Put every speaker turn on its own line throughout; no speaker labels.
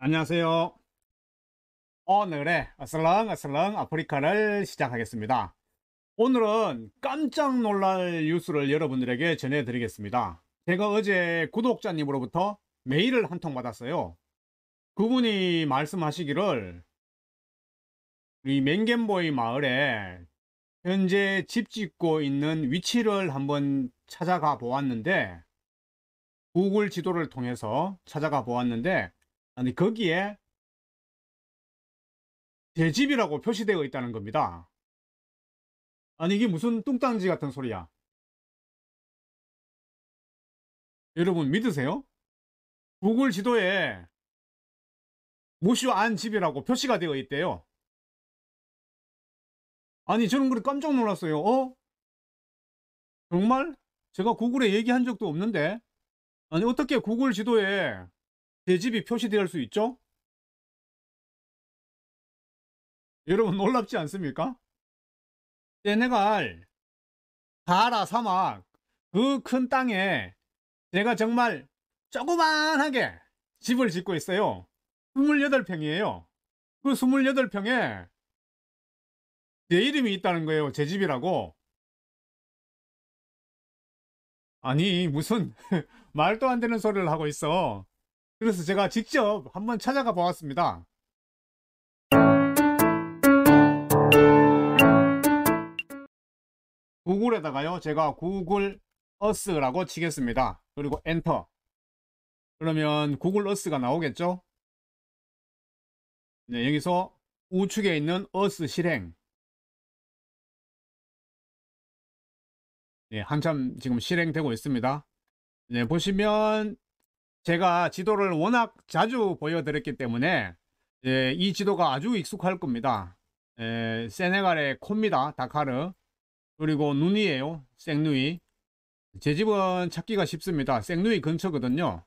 안녕하세요. 오늘의 슬렁슬렁 아프리카를 시작하겠습니다. 오늘은 깜짝 놀랄 뉴스를 여러분들에게 전해드리겠습니다. 제가 어제 구독자님으로부터 메일을 한 통 받았어요. 그분이 말씀하시기를 우리 맹겐보이 마을에 현재 집 짓고 있는 위치를 한번 찾아가 보았는데 구글 지도를 통해서 찾아가 보았는데 아니 거기에 제 집이라고
표시되어 있다는 겁니다. 아니 이게 무슨 뚱딴지 같은 소리야. 여러분 믿으세요? 구글 지도에 모쇼 안 집이라고 표시가 되어 있대요. 아니 저는 그래 깜짝 놀랐어요. 어? 정말? 제가 구글에 얘기한 적도 없는데 아니 어떻게 구글 지도에 대집이 표시될 수 있죠? 여러분
놀랍지 않습니까? 세네갈 가라 사막 그 큰 땅에 제가 정말 조그만하게 집을 짓고 있어요. 28평이에요. 그 28평에
제 이름이 있다는 거예요. 제 집이라고.
아니 무슨 말도 안 되는 소리를 하고 있어. 그래서 제가 직접 한번 찾아가 보았습니다. 구글에다가요 제가 구글 어스라고 치겠습니다. 그리고 엔터 그러면 구글 어스가 나오겠죠? 네, 여기서 우측에 있는 어스
실행 네, 한참
지금 실행되고 있습니다. 네, 보시면 제가 지도를 워낙 자주 보여드렸기 때문에 예, 이 지도가 아주 익숙할 겁니다. 예, 세네갈의 코입니다. 다카르. 그리고 눈이에요. 생누이. 제 집은 찾기가 쉽습니다. 생누이 근처거든요.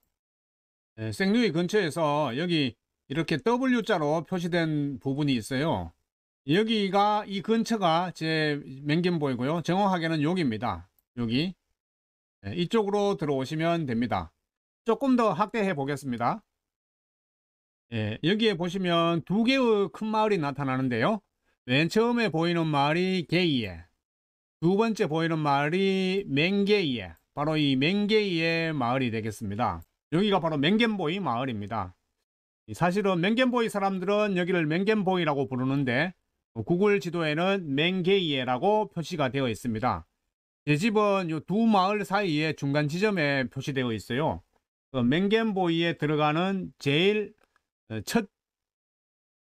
예, 생누이 근처에서 여기 이렇게 W자로 표시된 부분이 있어요. 여기가 이 근처가 제 맹견보이고요. 정확하게는 여기입니다. 여기. 예, 이쪽으로 들어오시면 됩니다. 조금 더 확대해 보겠습니다. 예, 여기에 보시면 두 개의 큰 마을이 나타나는데요. 맨 처음에 보이는 마을이 게이에, 두 번째 보이는 마을이 맹게이에, 바로 이 맹게이의 마을이 되겠습니다. 여기가 바로 맹겐보이 마을입니다. 사실은 맹겐보이 사람들은 여기를 맹겐보이라고 부르는데 구글 지도에는 맹게이에라고 표시가 되어 있습니다. 제 집은 이 두 마을 사이의 중간 지점에 표시되어 있어요. 그 맹겐보이에 들어가는 제일 어, 첫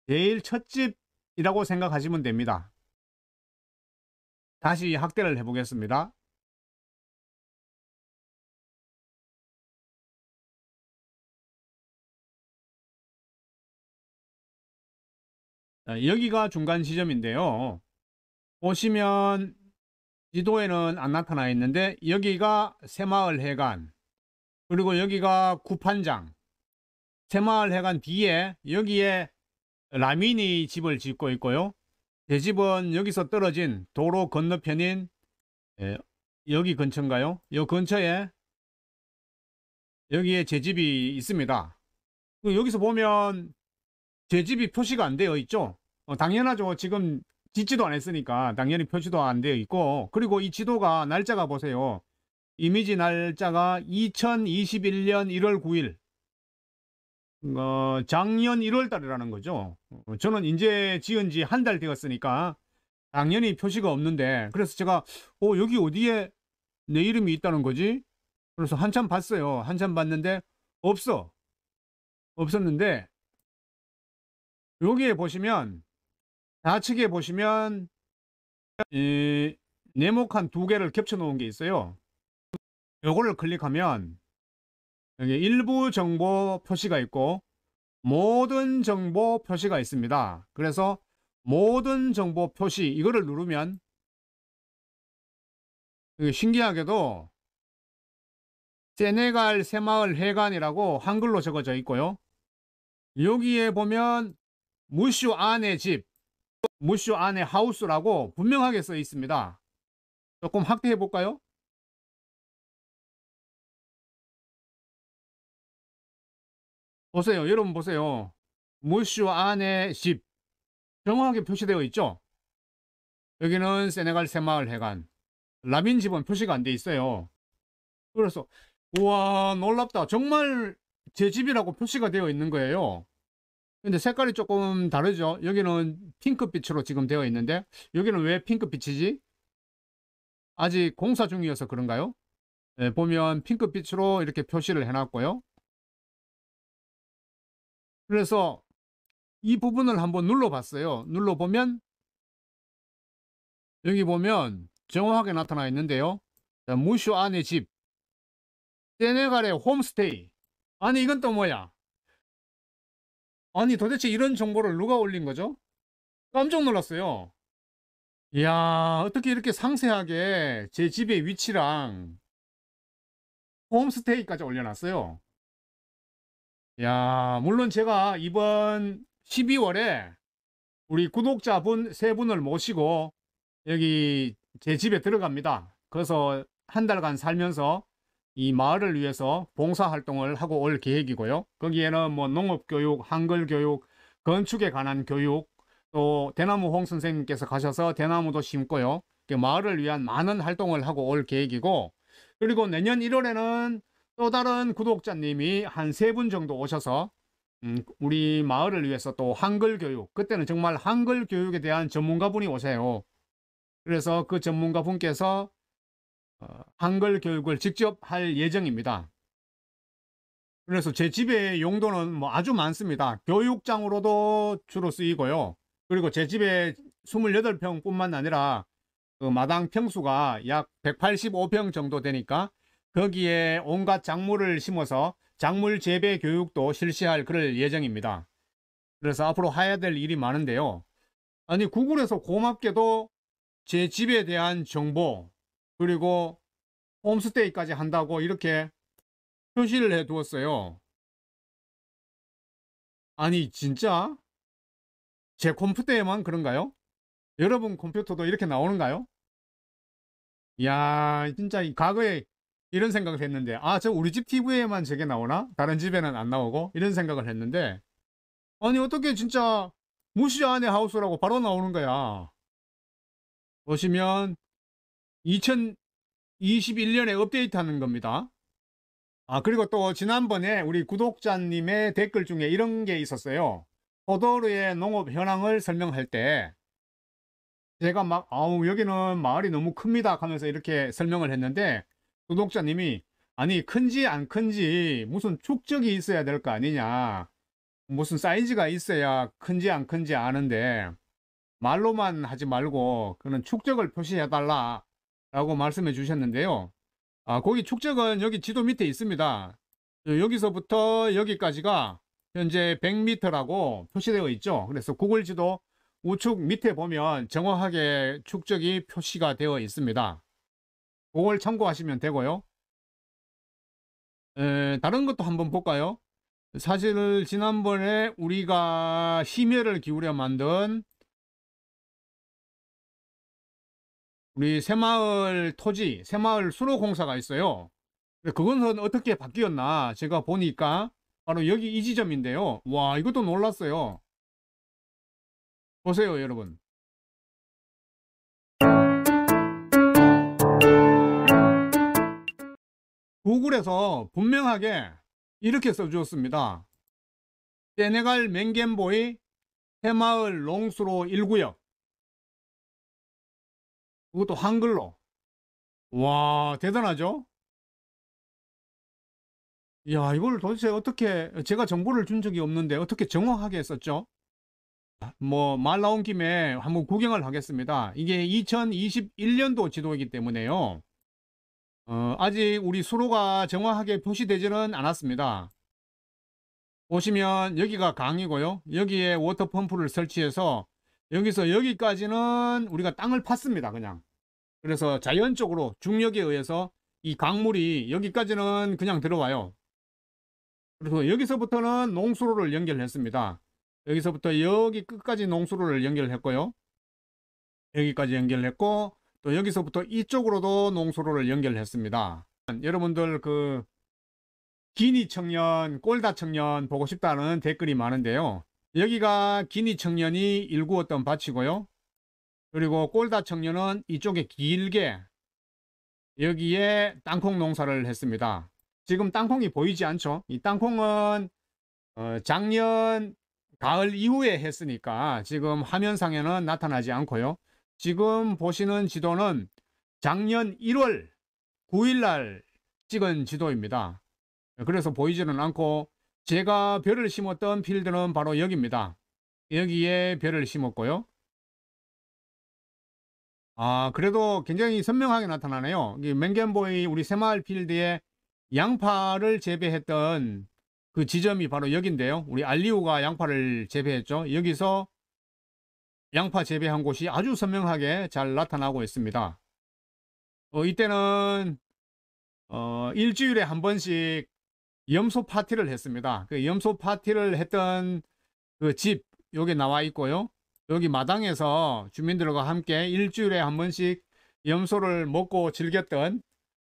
제일 첫집이라고 생각하시면 됩니다. 다시 확대를 해보겠습니다.
여기가 중간
지점인데요. 보시면 지도에는 안 나타나 있는데 여기가 새마을 해관 그리고 여기가 구판장 새마을 회관 뒤에 여기에 라미니 집을 짓고 있고요. 제 집은 여기서 떨어진 도로 건너편인 예, 여기 근처인가요? 이 근처에 여기에 제 집이 있습니다. 그 여기서 보면 제 집이 표시가 안 되어 있죠. 어, 당연하죠. 지금 짓지도 안 했으니까 당연히 표시도 안 되어 있고 그리고 이 지도가 날짜가 보세요. 이미지 날짜가 2021년 1월 9일 어, 작년 1월 달이라는 거죠. 어, 저는 이제 지은 지 한 달 되었으니까 당연히 표시가 없는데 그래서 제가 어, 여기 어디에 내 이름이 있다는 거지? 그래서 한참 봤어요. 한참 봤는데 없어. 없었는데 여기에 보시면 좌측에 보시면 이 네모칸 두 개를 겹쳐 놓은 게 있어요. 요거를 클릭하면 여기 일부 정보 표시가 있고 모든 정보 표시가 있습니다. 그래서 모든 정보 표시 이거를 누르면 그 신기하게도 세네갈 새마을 해관이라고 한글로 적어져 있고요. 여기에 보면 무슈 안의 집, 무슈 안의 하우스라고 분명하게 써 있습니다. 조금 확대해 볼까요? 보세요. 여러분 보세요. 무슈 안에 집. 정확하게 표시되어 있죠? 여기는 세네갈 새마을 해관. 라민 집은 표시가 안 돼 있어요. 그래서 우와 놀랍다. 정말 제 집이라고 표시가 되어 있는 거예요. 근데 색깔이 조금 다르죠? 여기는 핑크빛으로 지금 되어 있는데 여기는 왜 핑크빛이지? 아직 공사 중이어서 그런가요? 네, 보면 핑크빛으로 이렇게 표시를 해놨고요.
그래서 이 부분을 한번 눌러봤어요. 눌러보면
여기 보면 정확하게 나타나 있는데요. 자, 무쇼 안의 집. 세네갈의 홈스테이. 아니 이건 또 뭐야? 아니 도대체 이런 정보를 누가 올린 거죠? 깜짝 놀랐어요. 이야 어떻게 이렇게 상세하게 제 집의 위치랑
홈스테이까지 올려놨어요.
야, 물론 제가 이번 12월에 우리 구독자분 세 분을 모시고 여기 제 집에 들어갑니다. 그래서 한 달간 살면서 이 마을을 위해서 봉사활동을 하고 올 계획이고요. 거기에는 뭐 농업교육, 한글교육, 건축에 관한 교육, 또 대나무 홍 선생님께서 가셔서 대나무도 심고요. 마을을 위한 많은 활동을 하고 올 계획이고 그리고 내년 1월에는 또 다른 구독자님이 한 세 분 정도 오셔서 음, 우리 마을을 위해서 또 한글 교육 그때는 정말 한글 교육에 대한 전문가분이 오세요. 그래서 그 전문가분께서 어, 한글 교육을 직접 할 예정입니다. 그래서 제 집의 용도는 뭐 아주 많습니다. 교육장으로도 주로 쓰이고요. 그리고 제 집에 28평뿐만 아니라 그 마당 평수가 약 185평 정도 되니까 거기에 온갖 작물을 심어서 작물 재배 교육도 실시할 그럴 예정입니다. 그래서 앞으로 해야 될 일이 많은데요. 아니 구글에서 고맙게도 제 집에 대한 정보 그리고 홈스테이까지 한다고 이렇게 표시를 해 두었어요.
아니 진짜? 제 컴퓨터에만 그런가요?
여러분 컴퓨터도 이렇게 나오는가요? 야 진짜 이 과거에 이런 생각을 했는데 아 저 우리 집 TV에만 저게 나오나? 다른 집에는 안 나오고 이런 생각을 했는데 아니 어떻게 진짜 무시 안의 하우스라고 바로 나오는 거야. 보시면 2021년에 업데이트하는 겁니다. 아 그리고 또 지난번에 우리 구독자님의 댓글 중에 이런 게 있었어요. 포도르의 농업 현황을 설명할 때 제가 막 아우 여기는 마을이 너무 큽니다 하면서 이렇게 설명을 했는데 구독자님이 아니 큰지 안 큰지 무슨 축적이 있어야 될 거 아니냐 무슨 사이즈가 있어야 큰지 안 큰지 아는데 말로만 하지 말고 그런 축적을 표시해 달라 라고 말씀해 주셨는데요 아 거기 축적은 여기 지도 밑에 있습니다 여기서부터 여기까지가 현재 100m라고 표시되어 있죠 그래서 구글 지도 우측 밑에 보면 정확하게 축적이 표시가 되어 있습니다 그걸 참고하시면 되고요. 에, 다른 것도 한번 볼까요? 사실 지난번에 우리가 심혈을 기울여 만든 우리 새마을 토지, 새마을 수로공사가 있어요. 그건 어떻게 바뀌었나 제가 보니까 바로 여기 이 지점인데요. 와 이것도 놀랐어요. 보세요 여러분. 구글에서 분명하게 이렇게 써주었습니다. 세네갈 맹겐보이 해마을 롱수로 1구역
그것도 한글로 와 대단하죠?
야 이걸 도대체 어떻게 제가 정보를 준 적이 없는데 어떻게 정확하게 했었죠? 뭐 말 나온 김에 한번 구경을 하겠습니다. 이게 2021년도 지도이기 때문에요. 어, 아직 우리 수로가 정확하게 표시되지는 않았습니다. 보시면 여기가 강이고요. 여기에 워터펌프를 설치해서 여기서 여기까지는 우리가 땅을 팠습니다. 그냥. 그래서 자연적으로 중력에 의해서 이 강물이 여기까지는 그냥 들어와요. 그래서 여기서부터는 농수로를 연결했습니다. 여기서부터 여기 끝까지 농수로를 연결했고요. 여기까지 연결했고 또 여기서부터 이쪽으로도 농수로를 연결했습니다. 여러분들 그 기니 청년, 꼴다 청년 보고 싶다는 댓글이 많은데요. 여기가 기니 청년이 일구었던 밭이고요. 그리고 꼴다 청년은 이쪽에 길게 여기에 땅콩 농사를 했습니다. 지금 땅콩이 보이지 않죠? 이 땅콩은 어, 작년 가을 이후에 했으니까 지금 화면상에는 나타나지 않고요. 지금 보시는 지도는 작년 1월 9일 날 찍은 지도입니다. 그래서 보이지는 않고 제가 별을 심었던 필드는 바로 여기입니다. 여기에 별을 심었고요. 아 그래도 굉장히 선명하게 나타나네요. 맹견보이 우리 새마을 필드에 양파를 재배했던 그 지점이 바로 여기인데요. 우리 알리오가 양파를 재배했죠. 여기서 양파 재배한 곳이 아주 선명하게 잘 나타나고 있습니다. 어, 이때는 어, 일주일에 한 번씩 염소 파티를 했습니다. 그 염소 파티를 했던 그집 여기 나와 있고요. 여기 마당에서 주민들과 함께 일주일에 한 번씩 염소를 먹고 즐겼던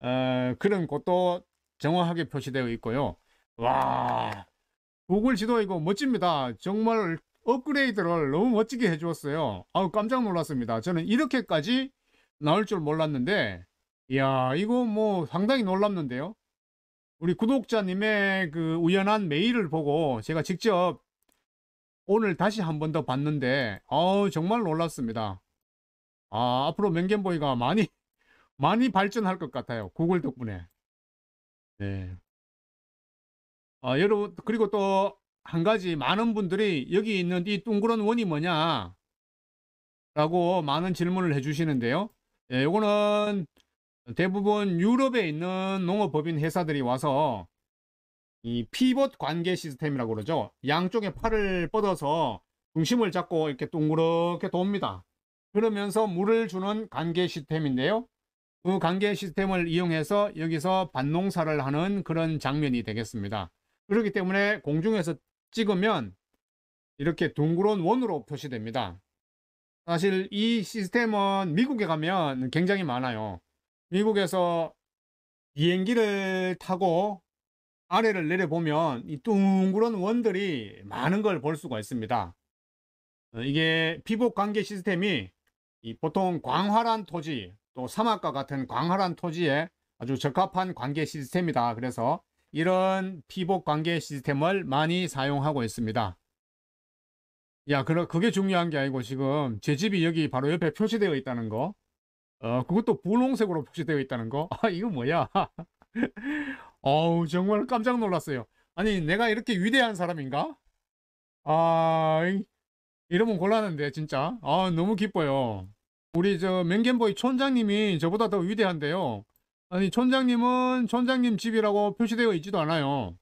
어, 그런 곳도 정확하게 표시되어 있고요. 와 구글 지도 이거 멋집니다. 정말 업그레이드를 너무 멋지게 해주었어요. 아우 깜짝 놀랐습니다. 저는 이렇게까지 나올 줄 몰랐는데 이야 이거 뭐 상당히 놀랍는데요. 우리 구독자님의 그 우연한 메일을 보고 제가 직접 오늘 다시 한 번 더 봤는데 아우 정말 놀랐습니다. 아 앞으로 명겜보이가 많이 많이 발전할 것 같아요. 구글 덕분에. 네. 아 여러분 그리고 또한 가지 많은 분들이 여기 있는 이 둥그런 원이 뭐냐 라고 많은 질문을 해주시는데요. 예, 이거는 대부분 유럽에 있는 농업법인 회사들이 와서 이피봇 관계 시스템이라고 그러죠. 양쪽에 팔을 뻗어서 중심을 잡고 이렇게 동그랗게 돕니다. 그러면서 물을 주는 관계 시스템인데요. 그 관계 시스템을 이용해서 여기서 반농사를 하는 그런 장면이 되겠습니다. 그렇기 때문에 공중에서 찍으면 이렇게 둥그런 원으로 표시됩니다. 사실 이 시스템은 미국에 가면 굉장히 많아요. 미국에서 비행기를 타고 아래를 내려보면 이 둥그런 원들이 많은 걸 볼 수가 있습니다. 어, 이게 피복 관계 시스템이 보통 광활한 토지 또 사막과 같은 광활한 토지에 아주 적합한 관계 시스템이다. 그래서 이런 피복 관계 시스템을 많이 사용하고 있습니다. 야, 그러, 그게 중요한 게 아니고 지금 제 집이 여기 바로 옆에 표시되어 있다는 거. 어, 그것도 분홍색으로 표시되어 있다는 거. 아, 이거 뭐야? 어우, 정말 깜짝 놀랐어요. 아니, 내가 이렇게 위대한 사람인가? 아, 이러면 곤란한데, 진짜. 아, 너무 기뻐요. 우리 저 맹겐보이 촌장님이 저보다 더 위대한데요. 아니 촌장님은 촌장님 집이라고 표시되어 있지도 않아요.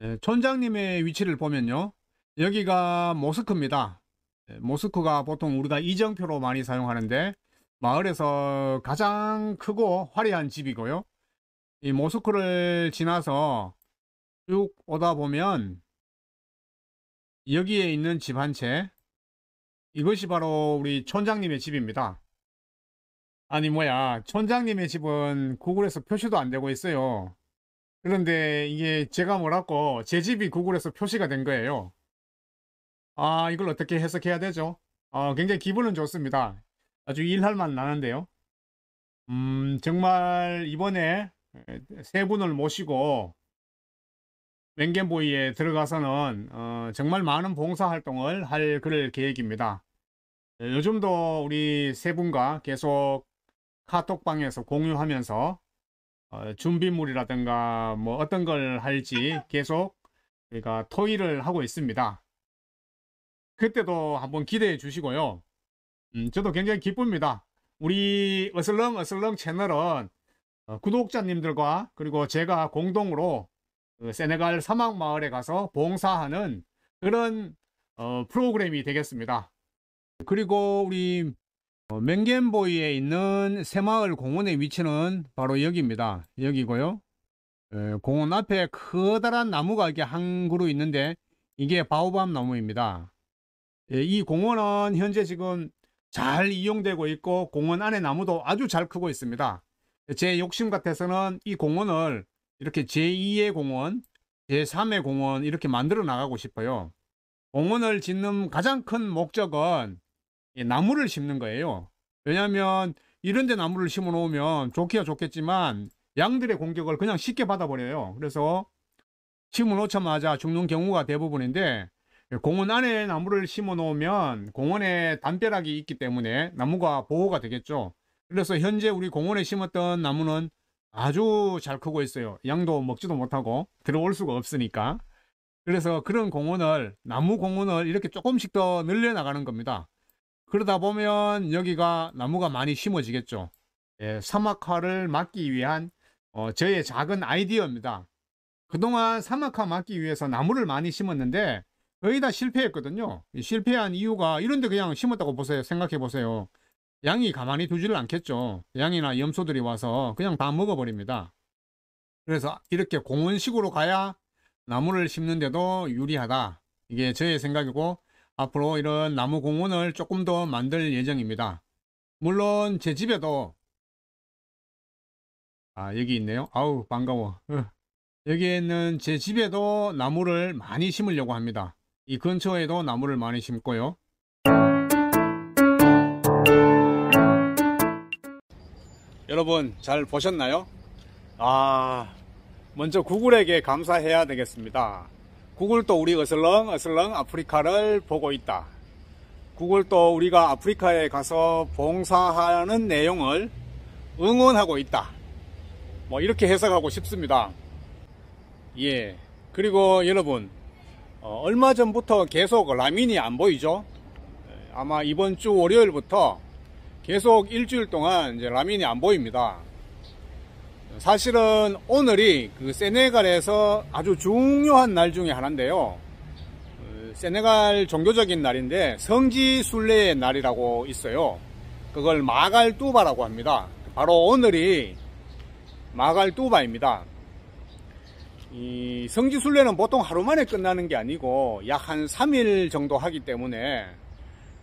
네, 촌장님의 위치를 보면요. 여기가 모스크입니다. 예, 모스크가 보통 우리다 이정표로 많이 사용하는데 마을에서 가장 크고 화려한 집이고요. 이 모스크를 지나서 쭉 오다 보면 여기에 있는 집 한 채, 이것이 바로 우리 촌장님의 집입니다. 아니 뭐야 촌장님의 집은 구글에서 표시도 안 되고 있어요. 그런데 이게 제가 뭐라고 제 집이 구글에서 표시가 된 거예요. 아 이걸 어떻게 해석해야 되죠? 아, 굉장히 기분은 좋습니다. 아주 일할 만 나는데요. 음 정말 이번에 세 분을 모시고 맹견보이에 들어가서는 어, 정말 많은 봉사활동을 할 그럴 계획입니다. 예, 요즘도 우리 세 분과 계속 카톡방에서 공유하면서 어, 준비물이라든가 뭐 어떤 걸 할지 계속 우리가 토의를 하고 있습니다. 그때도 한번 기대해 주시고요. 음, 저도 굉장히 기쁩니다. 우리 어슬렁 어슬렁 채널은 어, 구독자님들과 그리고 제가 공동으로 그 세네갈 사막 마을에 가서 봉사하는 그런 어, 프로그램이 되겠습니다. 그리고 우리 어, 맹겐보이에 있는 새마을 공원의 위치는 바로 여기입니다. 여기고요. 에, 예, 공원 앞에 커다란 나무가 이게 한 그루 있는데 이게 바오밤 나무입니다. 에, 예, 이 공원은 현재 지금 잘 이용되고 있고 공원 안에 나무도 아주 잘 크고 있습니다. 제 욕심 같아서는 이 공원을 이렇게 제2의 공원, 제3의 공원 이렇게 만들어 나가고 싶어요. 공원을 짓는 가장 큰 목적은 나무를 심는 거예요. 왜냐하면 이런 데 나무를 심어 놓으면 좋기야 좋겠지만 양들의 공격을 그냥 쉽게 받아버려요. 그래서 심어 놓자마자 죽는 경우가 대부분인데 공원 안에 나무를 심어 놓으면 공원에 담벼락이 있기 때문에 나무가 보호가 되겠죠. 그래서 현재 우리 공원에 심었던 나무는 아주 잘 크고 있어요. 양도 먹지도 못하고 들어올 수가 없으니까. 그래서 그런 공원을 나무 공원을 이렇게 조금씩 더 늘려 나가는 겁니다. 그러다 보면 여기가 나무가 많이 심어지겠죠. 예, 사막화를 막기 위한 어, 저의 작은 아이디어입니다. 그동안 사막화 막기 위해서 나무를 많이 심었는데 거의 다 실패했거든요. 실패한 이유가 이런데 그냥 심었다고 보세요. 생각해 보세요. 양이 가만히 두지를 않겠죠. 양이나 염소들이 와서 그냥 다 먹어버립니다. 그래서 이렇게 공원식으로 가야 나무를 심는데도 유리하다. 이게 저의 생각이고 앞으로 이런 나무 공원을 조금 더 만들 예정입니다. 물론 제 집에도 아 여기 있네요. 아우 반가워. 여기에 있는 제 집에도 나무를 많이 심으려고 합니다. 이 근처에도 나무를 많이 심고요. 여러분 잘 보셨나요? 아 먼저 구글에게 감사해야 되겠습니다. 구글도 우리 어슬렁 어슬렁 아프리카를 보고 있다. 구글도 우리가 아프리카에 가서 봉사하는 내용을 응원하고 있다. 뭐 이렇게 해석하고 싶습니다. 예. 그리고 여러분 어, 얼마 전부터 계속 라민이 안 보이죠? 아마 이번 주 월요일부터 계속 일주일 동안 이제 라면이 안 보입니다. 사실은 오늘이 그 세네갈에서 아주 중요한 날 중에 하나인데요. 세네갈 종교적인 날인데 성지 순례의 날이라고 있어요. 그걸 마갈뚜바라고 합니다. 바로 오늘이 마갈뚜바입니다. 이 성지 순례는 보통 하루 만에 끝나는 게 아니고 약 한 3일 정도 하기 때문에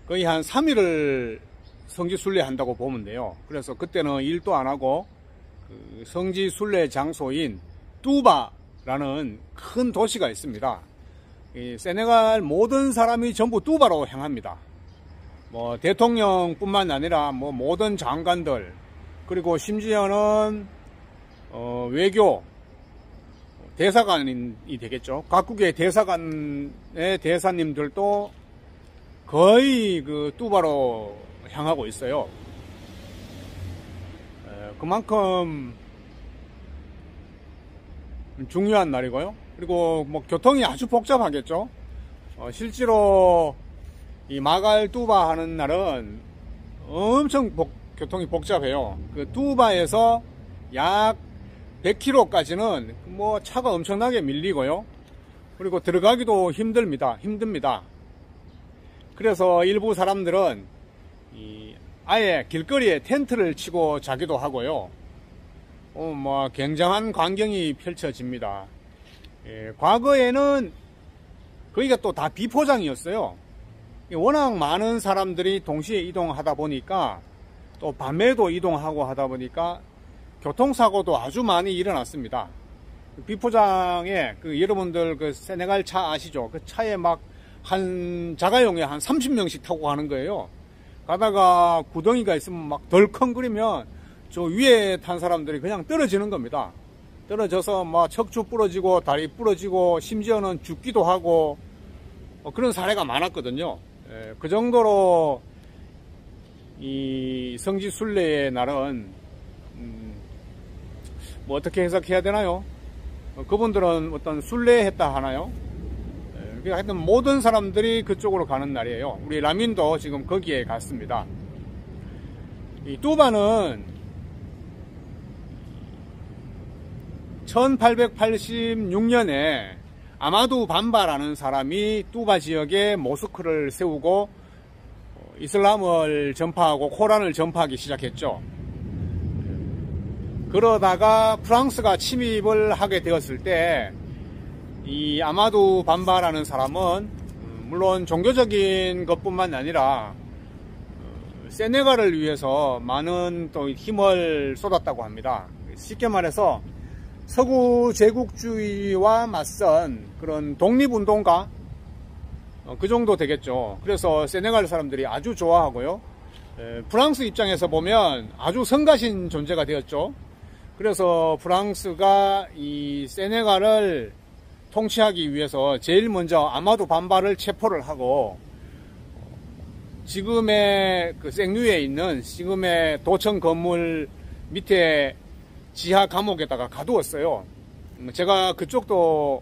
거의 한 3일을 성지 순례한다고 보면 돼요. 그래서 그때는 일도 안 하고 그 성지 순례 장소인 뚜바라는 큰 도시가 있습니다. 세네갈 모든 사람이 전부 뚜바로 향합니다. 뭐 대통령뿐만 아니라 뭐 모든 장관들 그리고 심지어는 어 외교 대사관이 되겠죠. 각국의 대사관의 대사님들도 거의 그 뚜바로 향하고 있어요. 그만큼 중요한 날이고요. 그리고 뭐 교통이 아주 복잡하겠죠. 어, 실제로 이 마갈 두바 하는 날은 엄청 복, 교통이 복잡해요. 그 뚜바에서 약 100km까지는 뭐 차가 엄청나게 밀리고요. 그리고 들어가기도 힘듭니다. 힘듭니다. 그래서 일부 사람들은 아예 길거리에 텐트를 치고 자기도 하고요. 어, 뭐 굉장한 광경이 펼쳐집니다. 예, 과거에는 거기가 또 다 비포장이었어요. 워낙 많은 사람들이 동시에 이동하다 보니까 또 밤에도 이동하고 하다 보니까 교통사고도 아주 많이 일어났습니다. 비포장에 그 여러분들 그 세네갈 차 아시죠? 그 차에 막 한 자가용에 한 30명씩 타고 가는 거예요. 가다가 구덩이가 있으면 막 덜컹거리면 저 위에 탄 사람들이 그냥 떨어지는 겁니다. 떨어져서 막 척추 부러지고 다리 부러지고 심지어는 죽기도 하고 어, 그런 사례가 많았거든요. 예, 그 정도로 이 성지순례의 날은 음, 뭐 어떻게 해석해야 되나요? 어, 그분들은 어떤 순례했다 하나요? 그러니까 하여튼 모든 사람들이 그쪽으로 가는 날이에요. 우리 라민도 지금 거기에 갔습니다. 이 뚜바는 1886년에 아마두 반바라는 사람이 뚜바 지역에 모스크를 세우고 어, 이슬람을 전파하고 코란을 전파하기 시작했죠. 그러다가 프랑스가 침입을 하게 되었을 때이 아마도 반바라는 사람은 음, 물론 종교적인 것뿐만 아니라 어, 세네갈을 위해서 많은 또 힘을 쏟았다고 합니다. 쉽게 말해서 서구 제국주의와 맞선 그런 독립운동가 어, 그 정도 되겠죠. 그래서 세네갈 사람들이 아주 좋아하고요. 프랑스 입장에서 보면 아주 성가신 존재가 되었죠. 그래서 프랑스가 이 세네갈을 통치하기 위해서 제일 먼저 아마도 반발을 체포를 하고 지금의 그 생류에 있는 지금의 도청 건물 밑에 지하 감옥에다가 가두었어요. 뭐 제가 그쪽도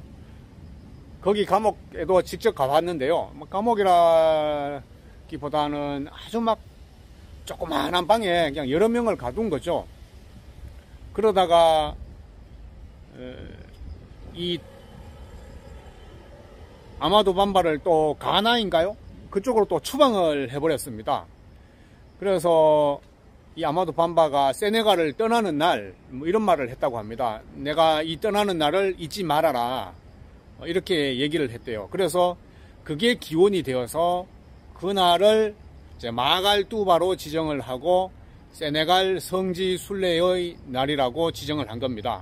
거기 감옥에도 직접 가봤는데요. 뭐 감옥이라기보다는 아주 막 조그만한 방에 그냥 여러 명을 가둔 거죠. 그러다가 이 아마도 반바를또 가나인가요? 그쪽으로 또 추방을 해버렸습니다. 그래서 이 아마도 반바가 세네갈을 떠나는 날뭐 이런 말을 했다고 합니다. 내가 이 떠나는 날을 잊지 말아라 뭐 이렇게 얘기를 했대요. 그래서 그게 기원이 되어서 그날을 마갈두바로 지정을 하고 세네갈 성지 순례의 날이라고 지정을 한 겁니다.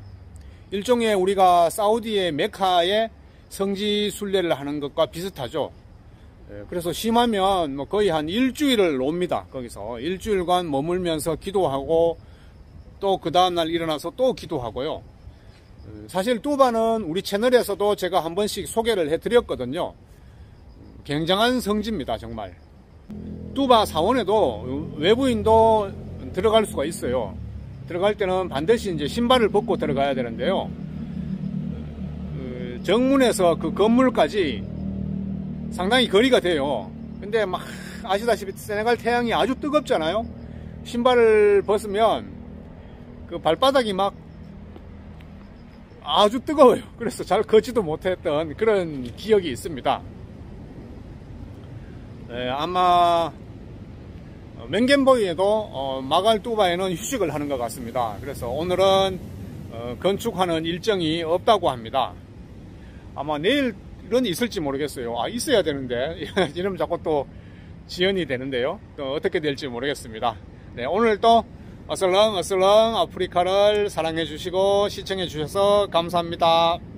일종의 우리가 사우디의 메카에 성지 순례를 하는 것과 비슷하죠. 예, 그래서 심하면 뭐 거의 한 일주일을 놉니다. 거기서 일주일간 머물면서 기도하고 또 그 다음날 일어나서 또 기도하고요. 예, 사실 뚜바는 우리 채널에서도 제가 한 번씩 소개를 해드렸거든요. 굉장한 성지입니다, 정말. 뚜바 사원에도 외부인도 들어갈 수가 있어요. 들어갈 때는 반드시 이제 신발을 벗고 들어가야 되는데요. 정문에서 그 건물까지 상당히 거리가 돼요 근데 막 아시다시피 세네갈 태양이 아주 뜨겁잖아요 신발을 벗으면 그 발바닥이 막 아주 뜨거워요 그래서 잘 걷지도 못했던 그런 기억이 있습니다 네, 아마 맹겐보이에도 어, 마갈뚜바에는 휴식을 하는 것 같습니다 그래서 오늘은 어, 건축하는 일정이 없다고 합니다 아마 내일은 있을지 모르겠어요. 아, 있어야 되는데. 이러면 자꾸 또 지연이 되는데요. 또 어, 어떻게 될지 모르겠습니다. 네, 오늘도 어슬렁 어슬렁 아프리카를 사랑해 주시고 시청해 주셔서 감사합니다.